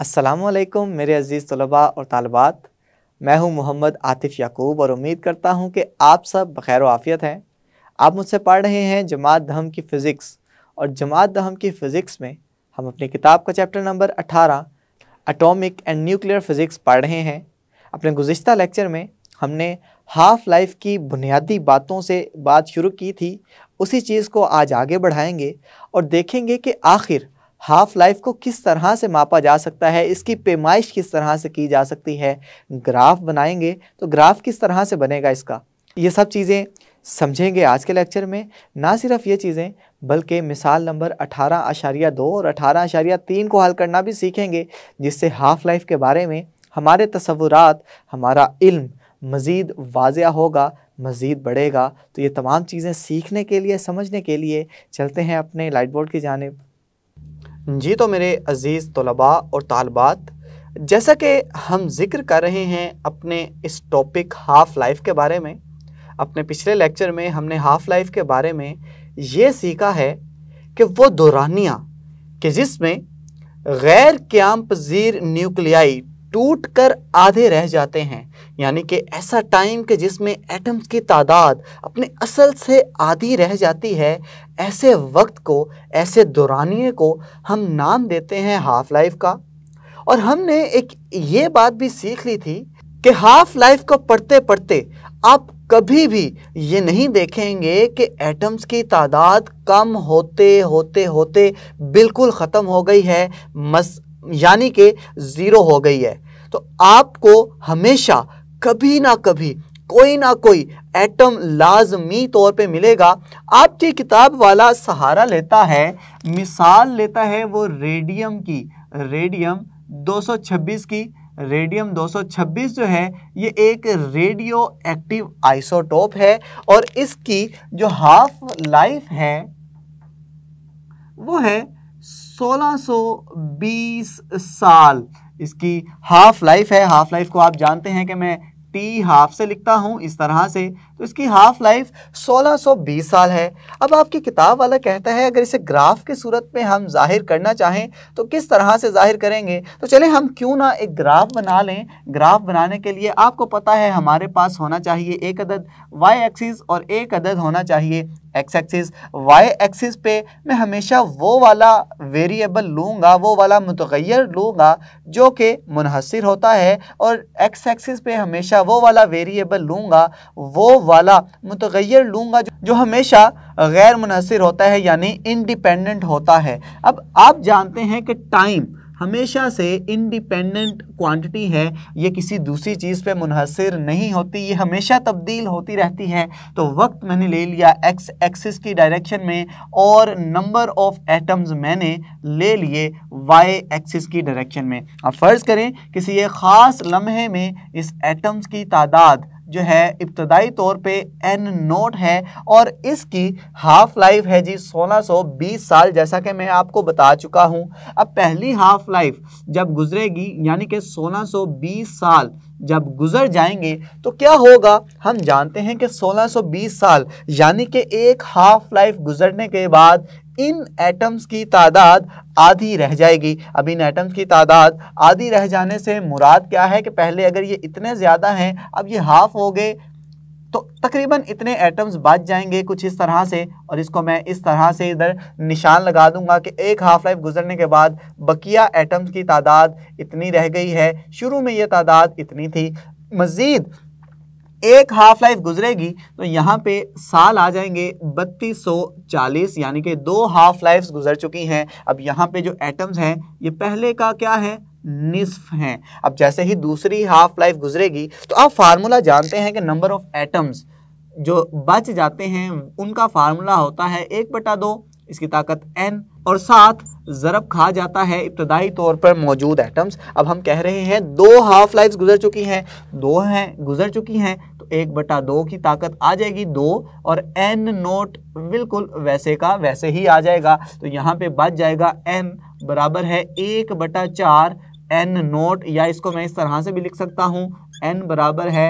असलकम मेरे अज़ीज़ तलबा और तालबात मैं हूं मोहम्मद आतिफ़ याकूब और उम्मीद करता हूं कि आप सब बखैर आफ़ियत हैं आप मुझसे पढ़ रहे हैं जमात दहम की फ़िज़िक्स और जमात दहम की फ़िज़िक्स में हम अपनी किताब का chapter number 18 atomic and nuclear physics पढ़ रहे हैं अपने गुज्त लेक्चर में हमने हाफ़ लाइफ की बुनियादी बातों से बात शुरू की थी उसी चीज़ को आज आगे बढ़ाएंगे और देखेंगे कि आखिर हाफ लाइफ को किस तरह से मापा जा सकता है इसकी पेमाइश किस तरह से की जा सकती है ग्राफ बनाएंगे तो ग्राफ किस तरह से बनेगा इसका ये सब चीज़ें समझेंगे आज के लेक्चर में ना सिर्फ ये चीज़ें बल्कि मिसाल नंबर अठारह आशारिया दो और अठारह आशारिया तीन को हल करना भी सीखेंगे जिससे हाफ़ लाइफ के बारे में हमारे तस्वुरात हमारा इल्म मज़ीद वाजिया होगा मज़ीद बढ़ेगा तो ये तमाम चीज़ें सीखने के लिए समझने के लिए चलते हैं अपने लाइट बोर्ड की जानब जी तो मेरे अज़ीज़ तलबा और तालबात जैसा कि हम जिक्र कर रहे हैं अपने इस टॉपिक हाफ़ लाइफ के बारे में अपने पिछले लेक्चर में हमने हाफ़ लाइफ के बारे में ये सीखा है कि वो दौरानिया कि जिसमें गैर क्याम पजीर न्यूक्लियाई टूट कर आधे रह जाते हैं यानी कि ऐसा टाइम कि जिसमें एटम्स की तादाद अपने असल से आधी रह जाती है ऐसे वक्त को ऐसे दुरानिए को हम नाम देते हैं हाफ़ लाइफ का और हमने एक ये बात भी सीख ली थी कि हाफ़ लाइफ को पढ़ते पढ़ते आप कभी भी ये नहीं देखेंगे कि एटम्स की तादाद कम होते होते होते बिल्कुल ख़त्म हो गई है मस यानी कि ज़ीरो हो गई है तो आपको हमेशा कभी ना कभी कोई ना कोई एटम लाजमी तौर पे मिलेगा आपकी किताब वाला सहारा लेता है मिसाल लेता है वो रेडियम की रेडियम 226 की रेडियम 226 जो है ये एक रेडियो एक्टिव आइसोटोप है और इसकी जो हाफ लाइफ है वो है 1620 साल इसकी हाफ लाइफ है हाफ लाइफ को आप जानते हैं कि मैं टी हाफ से लिखता हूँ इस तरह से तो इसकी हाफ लाइफ 1620 साल है अब आपकी किताब वाला कहता है अगर इसे ग्राफ की सूरत में हम जाहिर करना चाहें तो किस तरह से जाहिर करेंगे तो चले हम क्यों ना एक ग्राफ बना लें ग्राफ बनाने के लिए आपको पता है हमारे पास होना चाहिए एक अदद वाई एक्सिस और एक अदद होना चाहिए एक्स एक्सिस वाई एक्सिस पे मैं हमेशा वो वाला वेरिएबल लूँगा वो वाला मतगैर लूँगा जो कि मुनहसर होता है और एक्स एक्सिस पे हमेशा वो वाला वेरिएबल लूँगा वो वाला मतगैर लूँगा जो हमेशा गैर मुनहसर होता है यानी इंडिपेंडेंट होता है अब आप जानते हैं कि टाइम हमेशा से इंडिपेंडेंट क्वांटिटी है ये किसी दूसरी चीज़ पे मुनहसर नहीं होती ये हमेशा तब्दील होती रहती है तो वक्त मैंने ले लिया एक्स एक्सिस की डायरेक्शन में और नंबर ऑफ एटम्स मैंने ले लिए वाई एक्सिस की डायरेक्शन में अब फ़र्ज़ करें किसी एक ख़ास लम्हे में इस एटम्स की तादाद जो है इब्तदाई तौर पे एन नोट है और इसकी हाफ़ लाइफ है जी 1620 साल जैसा कि मैं आपको बता चुका हूँ अब पहली हाफ़ लाइफ जब गुजरेगी यानी कि 1620 साल जब गुजर जाएंगे तो क्या होगा हम जानते हैं कि 1620 साल यानी कि एक हाफ़ लाइफ गुजरने के बाद इन एटम्स की तादाद आधी रह जाएगी अब इन एटम्स की तादाद आधी रह जाने से मुराद क्या है कि पहले अगर ये इतने ज़्यादा हैं अब ये हाफ हो गए तो तकरीबन इतने एटम्स बच जाएंगे कुछ इस तरह से और इसको मैं इस तरह से इधर निशान लगा दूंगा कि एक हाफ़ लाइफ गुजरने के बाद बकिया एटम्स की तादाद इतनी रह गई है शुरू में ये तादाद इतनी थी मज़ीद एक हाफ लाइफ गुजरेगी तो यहाँ पे साल आ जाएंगे 3240 यानी कि दो हाफ लाइफ गुजर चुकी हैं अब यहाँ पे जो एटम्स हैं ये पहले का क्या है निसफ हैं अब जैसे ही दूसरी हाफ लाइफ गुजरेगी तो आप फार्मूला जानते हैं कि नंबर ऑफ एटम्स जो बच जाते हैं उनका फार्मूला होता है एक बटा दो इसकी ताकत एन और साथ ज़रब खा जाता है इब्तदाई तौर पर मौजूद एटम्स अब हम कह रहे हैं दो हाफ लाइफ गुजर चुकी हैं दो हैं गुजर चुकी हैं तो एक बटा दो की ताकत आ जाएगी दो और एन नोट बिल्कुल वैसे का वैसे ही आ जाएगा तो यहाँ पे बच जाएगा एन बराबर है एक बटा चार एन नोट या इसको मैं इस तरह से भी लिख सकता हूँ एन बराबर है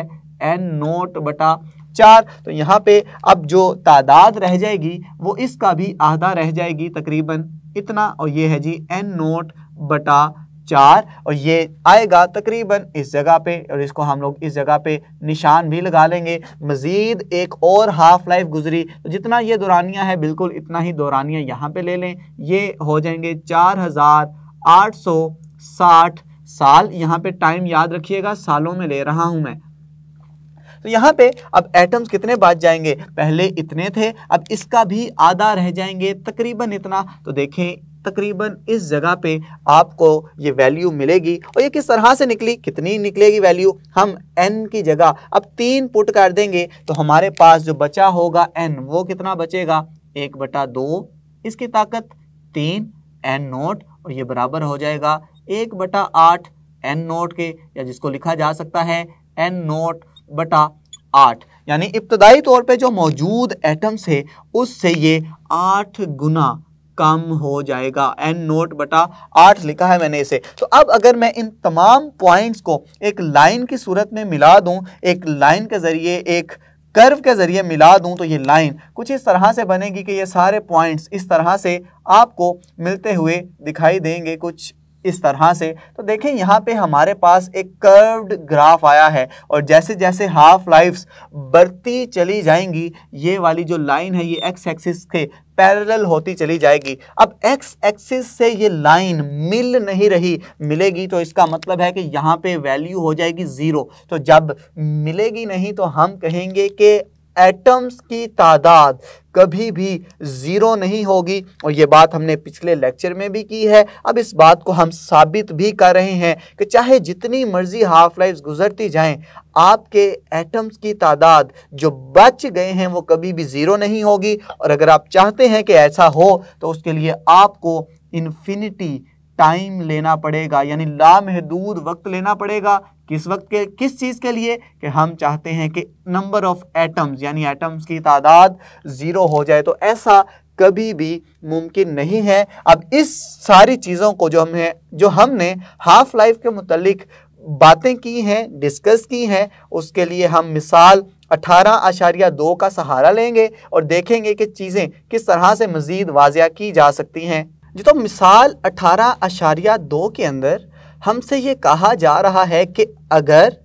एन नोट बटा चार तो यहाँ पे अब जो तादाद रह जाएगी वो इसका भी आधा रह जाएगी तकरीबन इतना और ये है जी एन नोट बटा चार और ये आएगा तकरीबन इस जगह पे और इसको हम लोग इस जगह पे निशान भी लगा लेंगे मज़ीद एक और हाफ़ लाइफ गुजरी तो जितना ये दौरानिया है बिल्कुल इतना ही दौरानिया यहाँ पे ले लें ये हो जाएंगे चार हज़ार आठ सौ साठ साल यहाँ पे टाइम याद रखिएगा सालों में ले रहा हूँ मैं तो यहाँ पे अब एटम्स कितने बाज जाएंगे पहले इतने थे अब इसका भी आधा रह जाएंगे तकरीबन इतना तो देखें तकरीबन इस जगह पे आपको ये वैल्यू मिलेगी और ये किस तरह से निकली कितनी निकलेगी वैल्यू हम एन की जगह अब तीन पुट कर देंगे तो हमारे पास जो बचा होगा एन वो कितना बचेगा एक बटा दो इसकी ताकत तीन एन नोट और ये बराबर हो जाएगा एक बटा आठ एन नोट के या जिसको लिखा जा सकता है एन नोट बटा आठ यानी इब्तदाई तौर पे जो मौजूद एटम्स है उससे ये आठ गुना कम हो जाएगा एन नोट बटा आठ लिखा है मैंने इसे तो अब अगर मैं इन तमाम पॉइंट्स को एक लाइन की सूरत में मिला दूं एक लाइन के ज़रिए एक कर्व के ज़रिए मिला दूं तो ये लाइन कुछ इस तरह से बनेगी कि ये सारे पॉइंट्स इस तरह से आपको मिलते हुए दिखाई देंगे कुछ इस तरह से तो देखें यहाँ पे हमारे पास एक कर्व्ड ग्राफ आया है और जैसे जैसे हाफ लाइफ्स बढ़ती चली जाएंगी ये वाली जो लाइन है ये एक्स एक्सिस के पैरेलल होती चली जाएगी अब एक्स एक्सिस से ये लाइन मिल नहीं रही मिलेगी तो इसका मतलब है कि यहाँ पे वैल्यू हो जाएगी ज़ीरो तो जब मिलेगी नहीं तो हम कहेंगे कि एटम्स की तादाद कभी भी ज़ीरो नहीं होगी और ये बात हमने पिछले लेक्चर में भी की है अब इस बात को हम साबित भी कर रहे हैं कि चाहे जितनी मर्ज़ी हाफ लाइफ गुजरती जाएं आपके एटम्स की तादाद जो बच गए हैं वो कभी भी ज़ीरो नहीं होगी और अगर आप चाहते हैं कि ऐसा हो तो उसके लिए आपको इन्फिनिटी टाइम लेना पड़ेगा यानी लामहदूद वक्त लेना पड़ेगा किस वक्त के किस चीज़ के लिए कि हम चाहते हैं कि नंबर ऑफ़ एटम्स यानी एटम्स की तादाद ज़ीरो हो जाए तो ऐसा कभी भी मुमकिन नहीं है अब इस सारी चीज़ों को जो हमने जो हमने हाफ़ लाइफ के मतलब बातें की हैं डिस्कस की हैं उसके लिए हम मिसाल अठारह आशारिया दो का सहारा लेंगे और देखेंगे कि चीज़ें किस तरह से मज़ीद वाजिया की जा सकती हैं जी तो मिसाल अठारह अशारिया दो के अंदर हमसे ये कहा जा रहा है कि अगर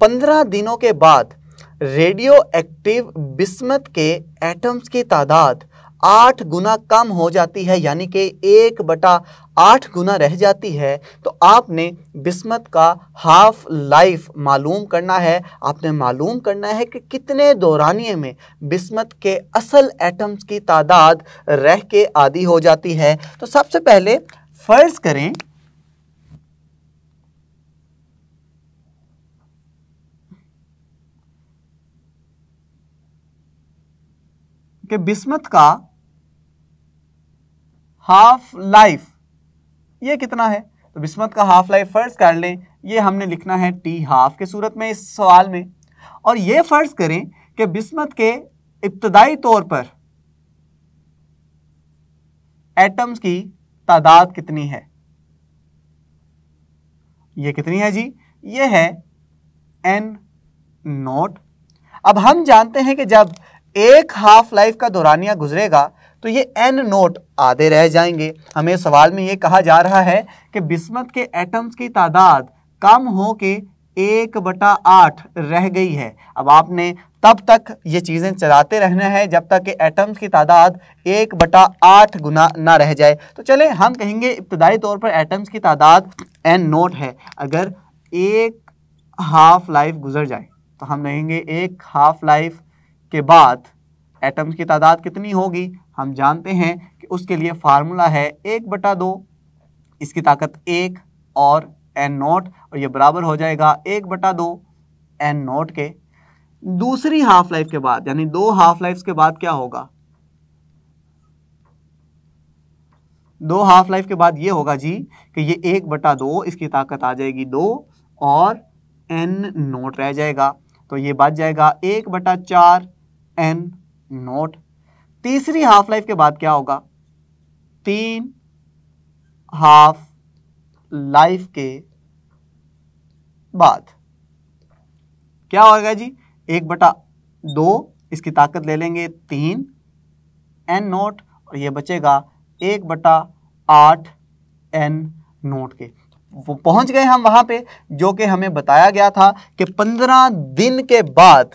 पंद्रह दिनों के बाद रेडियो एक्टिव बिस्मत के एटम्स की तादाद आठ गुना कम हो जाती है यानी कि एक बटा आठ गुना रह जाती है तो आपने बिस्मत का हाफ लाइफ मालूम करना है आपने मालूम करना है कि कितने दौरानिए में बिस्मत के असल एटम्स की तादाद रह के आदि हो जाती है तो सबसे पहले फ़र्ज़ करें कि बिस्मत का हाफ लाइफ ये कितना है तो बिस्मत का हाफ लाइफ फर्ज कर लें ये हमने लिखना है टी हाफ के सूरत में इस सवाल में और ये फर्ज करें कि बिस्मत के इब्तदाई तौर पर एटम्स की तादाद कितनी है ये कितनी है जी ये है एन नोट अब हम जानते हैं कि जब एक हाफ लाइफ का दौरानिया गुजरेगा तो ये एन नोट आधे रह जाएंगे हमें सवाल में ये कहा जा रहा है कि बिस्मत के एटम्स की तादाद कम हो के एक बटा आठ रह गई है अब आपने तब तक ये चीज़ें चलाते रहना है जब तक कि एटम्स की तादाद एक बटा आठ गुना ना रह जाए तो चले हम कहेंगे इब्तदाई तौर पर एटम्स की तादाद एन नोट है अगर एक हाफ लाइफ गुजर जाए तो हम कहेंगे एक हाफ लाइफ के बाद एटम्स की तादाद कितनी होगी हम जानते हैं कि उसके लिए फार्मूला है एक बटा दो इसकी ताकत एक और एन नोट और ये बराबर हो जाएगा एक बटा दो एन नोट के दूसरी हाफ लाइफ के बाद यानी दो हाफ लाइफ के बाद क्या होगा दो हाफ लाइफ के बाद ये होगा जी कि ये एक बटा दो इसकी ताकत आ जाएगी दो और एन नोट रह जाएगा तो ये बच जाएगा एक बटा चार एन नोट तीसरी हाफ लाइफ के बाद क्या होगा तीन हाफ लाइफ के बाद क्या होगा जी एक बटा दो इसकी ताकत ले लेंगे तीन एन नोट और ये बचेगा एक बटा आठ एन नोट के वो पहुंच गए हम वहां पे जो कि हमें बताया गया था कि पंद्रह दिन के बाद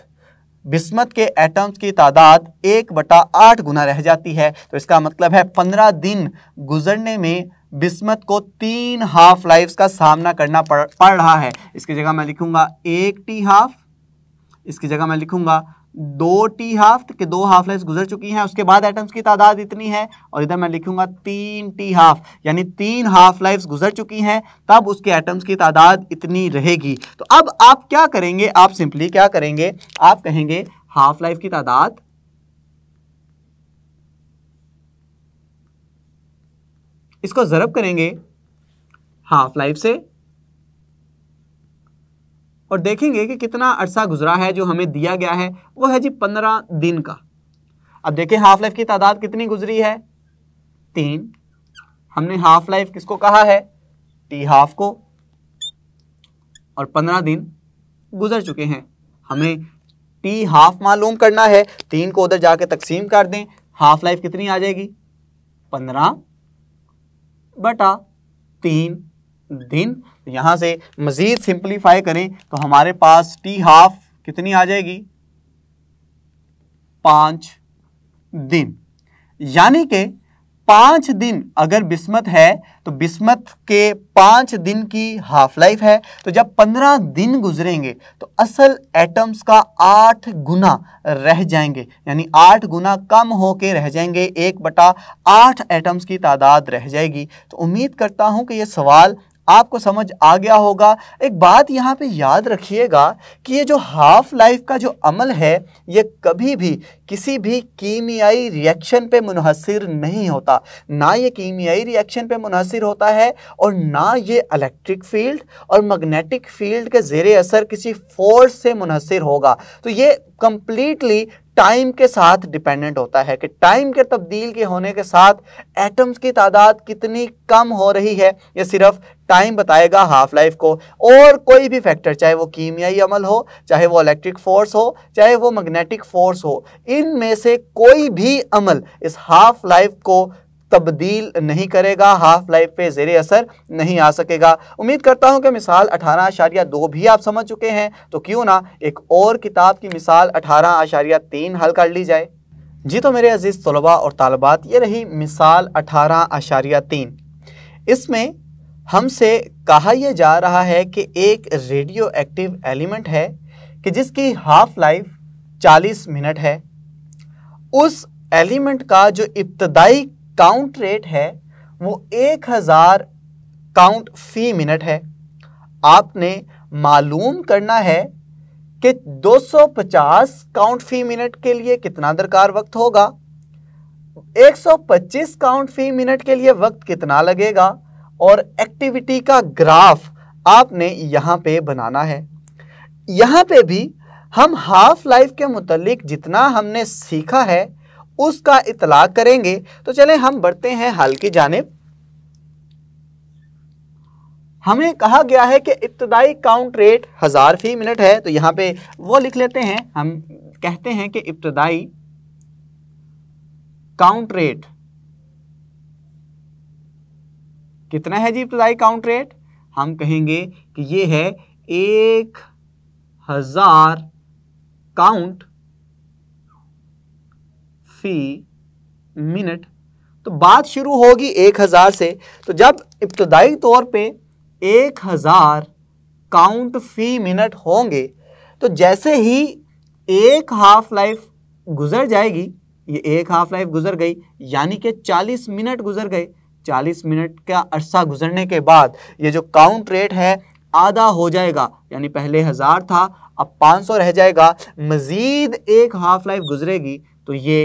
बिस्मत के एटम्स की तादाद एक बटा आठ गुना रह जाती है तो इसका मतलब है पंद्रह दिन गुजरने में बिस्मत को तीन हाफ लाइफ का सामना करना पड़ पड़ रहा है इसकी जगह मैं लिखूंगा एक टी हाफ इसकी जगह मैं लिखूंगा दो टी हाफ के दो हाफ लाइफ गुजर चुकी हैं उसके बाद एटम्स की तादाद इतनी है और इधर मैं लिखूंगा तीन टी हाफ यानी तीन हाफ लाइफ गुजर चुकी हैं तब उसके एटम्स की तादाद इतनी रहेगी तो अब आप क्या करेंगे आप सिंपली क्या करेंगे आप कहेंगे हाफ लाइफ की तादाद इसको ज़रब करेंगे हाफ लाइफ से और देखेंगे कि कितना अरसा गुजरा है जो हमें दिया गया है वो है जी पंद्रह दिन का अब देखें हाफ लाइफ की तादाद कितनी गुजरी है तीन हमने हाफ लाइफ किसको कहा है टी हाफ को और पंद्रह दिन गुजर चुके हैं हमें टी हाफ मालूम करना है तीन को उधर जाके तकसीम कर दें हाफ लाइफ कितनी आ जाएगी पंद्रह बटा तीन दिन तो यहाँ से मज़ीद सिंप्लीफाई करें तो हमारे पास टी हाफ कितनी आ जाएगी पाँच दिन यानी कि पाँच दिन अगर बिस्मत है तो बिस्मत के पाँच दिन की हाफ लाइफ है तो जब पंद्रह दिन गुजरेंगे तो असल एटम्स का आठ गुना रह जाएंगे यानी आठ गुना कम होके रह जाएंगे एक बटा आठ एटम्स की तादाद रह जाएगी तो उम्मीद करता हूं कि यह सवाल आपको समझ आ गया होगा एक बात यहाँ पे याद रखिएगा कि ये जो हाफ लाइफ का जो अमल है ये कभी भी किसी भी कीमियाई रिएक्शन पे मुनहसर नहीं होता ना ये कीमियाई रिएक्शन पे मुनहसर होता है और ना ये इलेक्ट्रिक फील्ड और मैग्नेटिक फील्ड के ज़ेर असर किसी फोर्स से मुनहसर होगा तो ये कम्प्लीटली टाइम के साथ डिपेंडेंट होता है कि टाइम के तब्दील के होने के साथ एटम्स की तादाद कितनी कम हो रही है ये सिर्फ टाइम बताएगा हाफ लाइफ को और कोई भी फैक्टर चाहे वो कीमियाई अमल हो चाहे वो इलेक्ट्रिक फोर्स हो चाहे वो मैग्नेटिक फोर्स हो इनमें से कोई भी अमल इस हाफ लाइफ को तब्दील नहीं करेगा हाफ लाइफ पे जेर असर नहीं आ सकेगा उम्मीद करता हूँ कि मिसाल अठारह आशारिया दो भी आप समझ चुके हैं तो क्यों ना एक और किताब की मिसाल अठारह आशारिया तीन हल कर ली जाए जी तो मेरे अजीज़ तलबा और तालबात ये रही मिसाल अठारह आशारिया तीन इसमें हमसे कहा यह जा रहा है कि एक रेडियो एक्टिव एलिमेंट है कि जिसकी हाफ लाइफ 40 मिनट है उस एलिमेंट का जो इब्तदाई काउंट रेट है वो एक हज़ार काउंट फ़ी मिनट है आपने मालूम करना है कि 250 काउंट फ़ी मिनट के लिए कितना दरकार वक्त होगा 125 काउंट फ़ी मिनट के लिए वक्त कितना लगेगा और एक्टिविटी का ग्राफ आपने यहाँ पे बनाना है यहाँ पे भी हम हाफ लाइफ के मुतलिक जितना हमने सीखा है उसका इतला करेंगे तो चले हम बढ़ते हैं हल की जानेब हमें कहा गया है कि इब्तदाई काउंट रेट हज़ार फी मिनट है तो यहां पे वो लिख लेते हैं हम कहते हैं कि इब्तदाई काउंट रेट कितना है जी इब्तदाई काउंट रेट हम कहेंगे कि ये है एक हज़ार काउंट फी मिनट तो बात शुरू होगी एक हज़ार से तो जब इब्तदाई तौर पे एक हज़ार काउंट फ़ी मिनट होंगे तो जैसे ही एक हाफ लाइफ गुजर जाएगी ये एक हाफ लाइफ गुजर गई यानी कि चालीस मिनट गुजर गए चालीस मिनट का अरसा गुजरने के बाद ये जो काउंट रेट है आधा हो जाएगा यानी पहले हज़ार था अब 500 रह जाएगा मज़ीद एक हाफ लाइफ गुजरेगी तो ये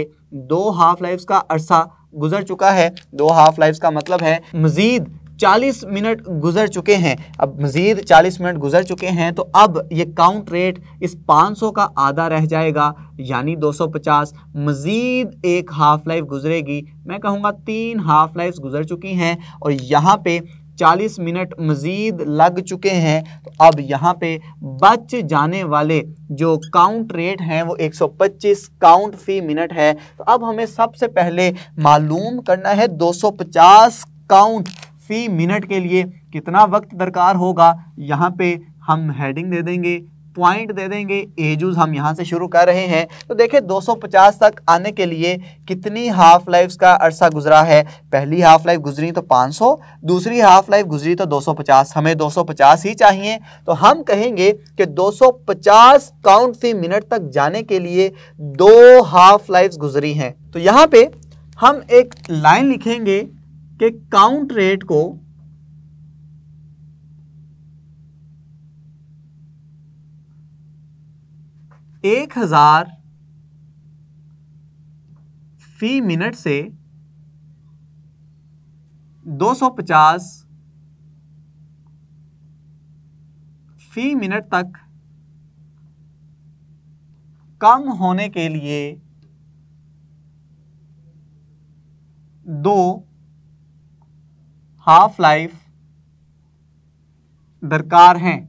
दो हाफ लाइफ्स का अरसा गुजर चुका है दो हाफ लाइफ्स का मतलब है मज़ीद 40 मिनट गुजर चुके हैं अब मज़ीद 40 मिनट गुजर चुके हैं तो अब ये काउंट रेट इस 500 का आधा रह जाएगा यानी 250 मज़ीद एक हाफ़ लाइफ गुजरेगी मैं कहूँगा तीन हाफ़ लाइफ्स गुजर चुकी हैं और यहाँ पे 40 मिनट मज़ीद लग चुके हैं तो अब यहाँ पे बच जाने वाले जो काउंट रेट हैं वो 125 काउंट फ़ी मिनट है तो अब हमें सबसे पहले मालूम करना है 250 काउंट फ़ी मिनट के लिए कितना वक्त दरकार होगा यहाँ पे हम हेडिंग दे देंगे पॉइंट दे देंगे एजूज हम यहाँ से शुरू कर रहे हैं तो देखिए 250 तक आने के लिए कितनी हाफ लाइफ का अरसा गुजरा है पहली हाफ लाइफ गुजरी तो 500 दूसरी हाफ लाइफ गुजरी तो 250 हमें 250 ही चाहिए तो हम कहेंगे कि 250 काउंट फी मिनट तक जाने के लिए दो हाफ लाइफ गुजरी हैं तो यहाँ पे हम एक लाइन लिखेंगे कि काउंट रेट को एक हज़ार फी मिनट से 250 फी मिनट तक कम होने के लिए दो हाफ लाइफ दरकार हैं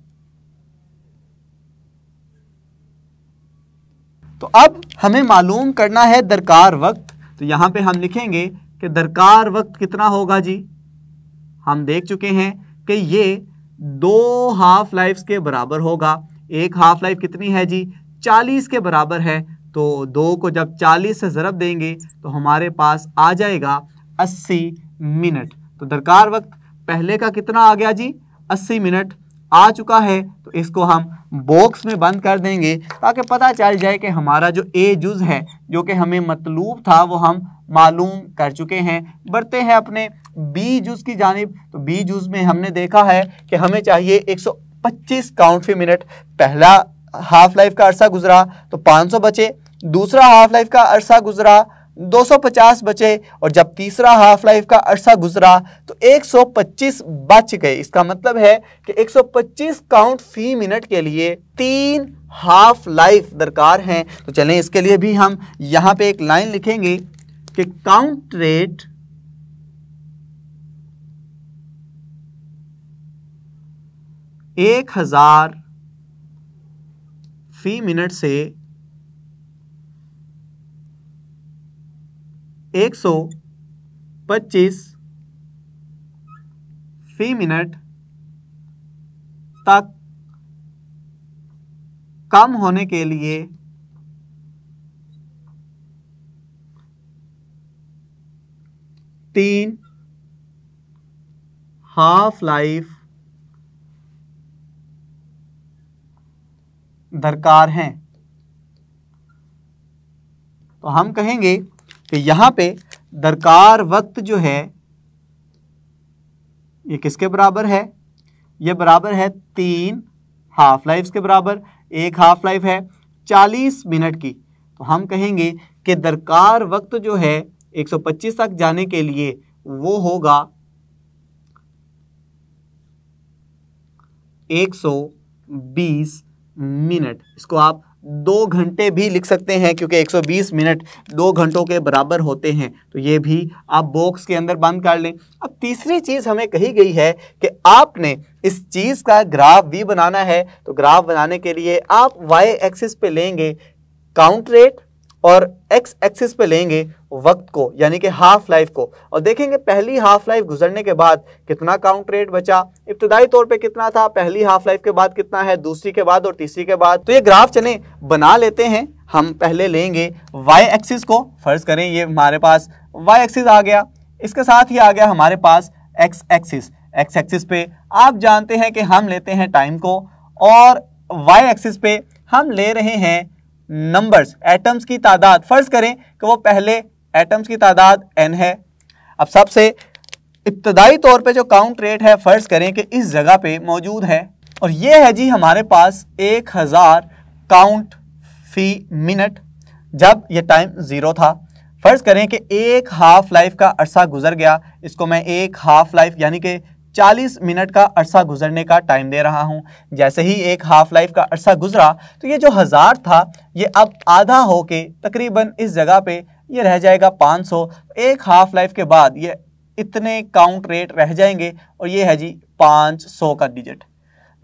तो अब हमें मालूम करना है दरकार वक्त तो यहाँ पे हम लिखेंगे कि दरकार वक्त कितना होगा जी हम देख चुके हैं कि ये दो हाफ लाइफ्स के बराबर होगा एक हाफ लाइफ कितनी है जी चालीस के बराबर है तो दो को जब चालीस से ज़रब देंगे तो हमारे पास आ जाएगा अस्सी मिनट तो दरकार वक्त पहले का कितना आ गया जी अस्सी मिनट आ चुका है तो इसको हम बॉक्स में बंद कर देंगे ताकि पता चल जाए कि हमारा जो ए जुज़ है जो कि हमें मतलूब था वो हम मालूम कर चुके हैं बढ़ते हैं अपने बी जुज़ की जानब तो बी जुज़ में हमने देखा है कि हमें चाहिए 125 काउंट फी मिनट पहला हाफ लाइफ का अरसा गुजरा तो 500 बचे दूसरा हाफ लाइफ का अरसा गुजरा 250 बचे और जब तीसरा हाफ लाइफ का अरसा गुजरा तो 125 बच गए इसका मतलब है कि 125 काउंट फी मिनट के लिए तीन हाफ लाइफ दरकार हैं तो चलें इसके लिए भी हम यहां पे एक लाइन लिखेंगे कि काउंट रेट एक हज़ार फी मिनट से एक सौ पच्चीस फी मिनट तक कम होने के लिए तीन हाफ लाइफ दरकार हैं तो हम कहेंगे कि यहां पे दरकार वक्त जो है ये किसके बराबर है ये बराबर है तीन हाफ लाइफ के बराबर एक हाफ लाइफ है चालीस मिनट की तो हम कहेंगे कि दरकार वक्त जो है 125 तक जाने के लिए वो होगा 120 मिनट इसको आप दो घंटे भी लिख सकते हैं क्योंकि 120 मिनट दो घंटों के बराबर होते हैं तो ये भी आप बॉक्स के अंदर बंद कर लें अब तीसरी चीज़ हमें कही गई है कि आपने इस चीज़ का ग्राफ भी बनाना है तो ग्राफ बनाने के लिए आप वाई एक्सिस पे लेंगे काउंट रेट और एक्स एक्सिस पे लेंगे वक्त को यानी कि हाफ लाइफ को और देखेंगे पहली हाफ लाइफ गुजरने के बाद कितना काउंट रेट बचा इब्तदाई तौर पे कितना था पहली हाफ लाइफ के बाद कितना है दूसरी के बाद और तीसरी के बाद तो ये ग्राफ चले बना लेते हैं हम पहले लेंगे वाई एक्सिस को फर्ज करें ये हमारे पास वाई एक्सिस आ गया इसके साथ ही आ गया हमारे पास एक्स एक्सिस एक्स एक्सिस पे आप जानते हैं कि हम लेते हैं टाइम को और वाई एक्सिस पे हम ले रहे हैं नंबर्स एटम्स की तादाद फर्ज करें कि वो पहले एटम्स की तादाद एन है अब सबसे इब्तदाई तौर पे जो काउंट रेट है फ़र्ज़ करें कि इस जगह पे मौजूद है और ये है जी हमारे पास एक हज़ार काउंट फी मिनट जब ये टाइम ज़ीरो था फ़र्ज़ करें कि एक हाफ़ लाइफ का अरसा गुजर गया इसको मैं एक हाफ़ लाइफ यानी कि 40 मिनट का अरसा गुजरने का टाइम दे रहा हूँ जैसे ही एक हाफ लाइफ का अरसा गुजरा तो ये जो हज़ार था ये अब आधा हो के तकरीबन इस जगह पे ये रह जाएगा 500 एक हाफ लाइफ के बाद ये इतने काउंट रेट रह जाएंगे और ये है जी 500 का डिजिट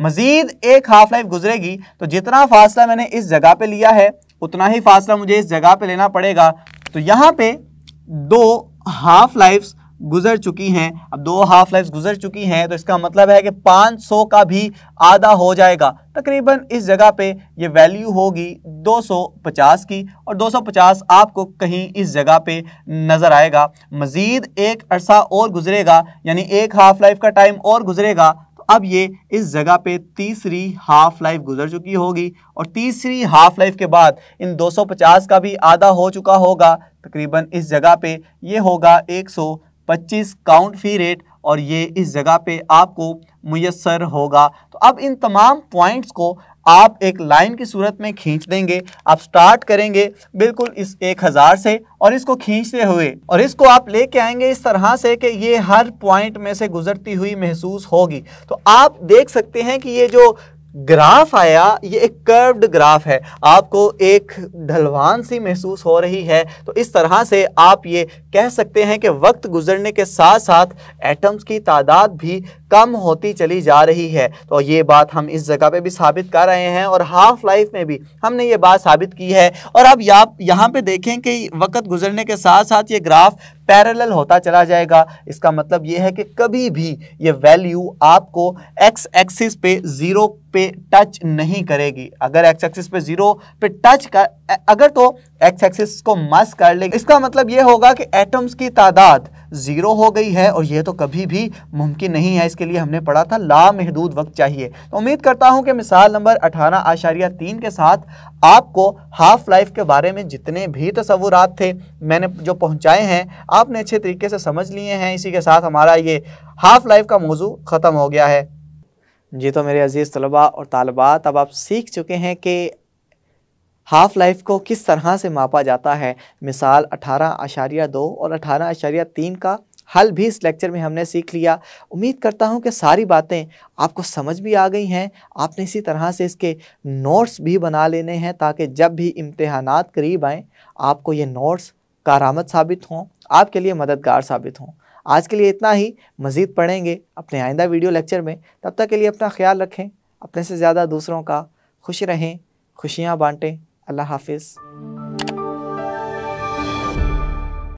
मज़ीद एक हाफ लाइफ गुजरेगी तो जितना फासला मैंने इस जगह पे लिया है उतना ही फासला मुझे इस जगह पे लेना पड़ेगा तो यहाँ पे दो हाफ लाइफ्स गुजर चुकी हैं अब दो हाफ लाइफ गुजर चुकी हैं तो इसका मतलब है कि 500 का भी आधा हो जाएगा तकरीबन इस जगह पे ये वैल्यू होगी 250 की और 250 आपको कहीं इस जगह पे नज़र आएगा मज़ीद एक अरसा और गुजरेगा यानी एक हाफ लाइफ का टाइम और गुजरेगा तो अब ये इस जगह पे तीसरी हाफ लाइफ गुजर चुकी होगी और तीसरी हाफ लाइफ के बाद इन 250 का भी आधा हो चुका होगा तकरीबन इस जगह पे ये होगा एक 25 काउंट फी रेट और ये इस जगह पे आपको मैसर होगा तो अब इन तमाम पॉइंट्स को आप एक लाइन की सूरत में खींच देंगे आप स्टार्ट करेंगे बिल्कुल इस एक हज़ार से और इसको खींचते हुए और इसको आप लेके आएंगे इस तरह से कि ये हर पॉइंट में से गुजरती हुई महसूस होगी तो आप देख सकते हैं कि ये जो ग्राफ आया ये एक कर्व्ड ग्राफ है आपको एक ढलवान सी महसूस हो रही है तो इस तरह से आप ये कह सकते हैं कि वक्त गुजरने के साथ साथ एटम्स की तादाद भी कम होती चली जा रही है तो ये बात हम इस जगह पे भी साबित कर रहे हैं और हाफ लाइफ में भी हमने ये बात साबित की है और अब आप यहाँ पे देखें कि वक्त गुजरने के साथ साथ ये ग्राफ पैरेलल होता चला जाएगा इसका मतलब यह है कि कभी भी ये वैल्यू आपको एक्स एक्सिस पे ज़ीरो पे टच नहीं करेगी अगर एक्स एक्सिस पे ज़ीरो पे टच कर अगर तो एक्स एक्सिस को मस कर लेगी इसका मतलब ये होगा कि एटम्स की तादाद ज़ीरो हो गई है और यह तो कभी भी मुमकिन नहीं है इसके लिए हमने पढ़ा था लामहदूद वक्त चाहिए तो उम्मीद करता हूँ कि मिसाल नंबर अठारह आशारिया तीन के साथ आपको हाफ़ लाइफ के बारे में जितने भी तस्वूर थे मैंने जो पहुँचाए हैं आपने अच्छे तरीके से समझ लिए हैं इसी के साथ हमारा ये हाफ़ लाइफ का मौजू ख़त्म हो गया है जी तो मेरे अज़ीज़ तलबा और तालबात अब आप सीख चुके हैं कि हाफ लाइफ को किस तरह से मापा जाता है मिसाल अठारह आशारिया दो और अठारह आशारिया तीन का हल भी इस लेक्चर में हमने सीख लिया उम्मीद करता हूं कि सारी बातें आपको समझ भी आ गई हैं आपने इसी तरह से इसके नोट्स भी बना लेने हैं ताकि जब भी इम्तहानात करीब आएँ आपको ये नोट्स कारामद साबित हों आपके लिए मददगार साबित हों आज के लिए इतना ही मज़ीद पढ़ेंगे अपने आइंदा वीडियो लेक्चर में तब तक के लिए अपना ख्याल रखें अपने से ज़्यादा दूसरों का खुश रहें खुशियाँ बाँटें allah hafiz